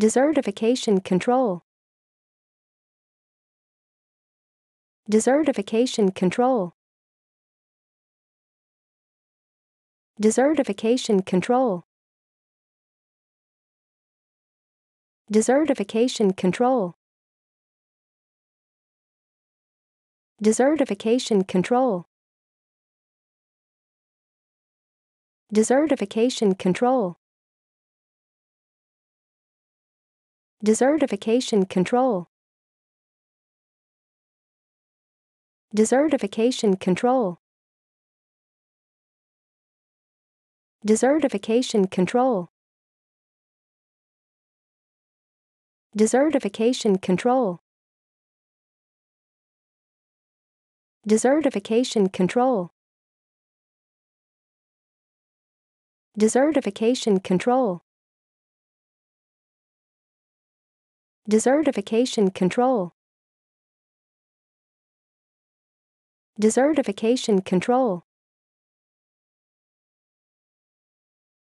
Desertification control. Desertification control. Desertification control. Desertification control. Desertification control. Desertification control. Desertification control. Desertification control. Desertification control. Desertification control. Desertification control. Desertification control. Desertification control. Desertification control.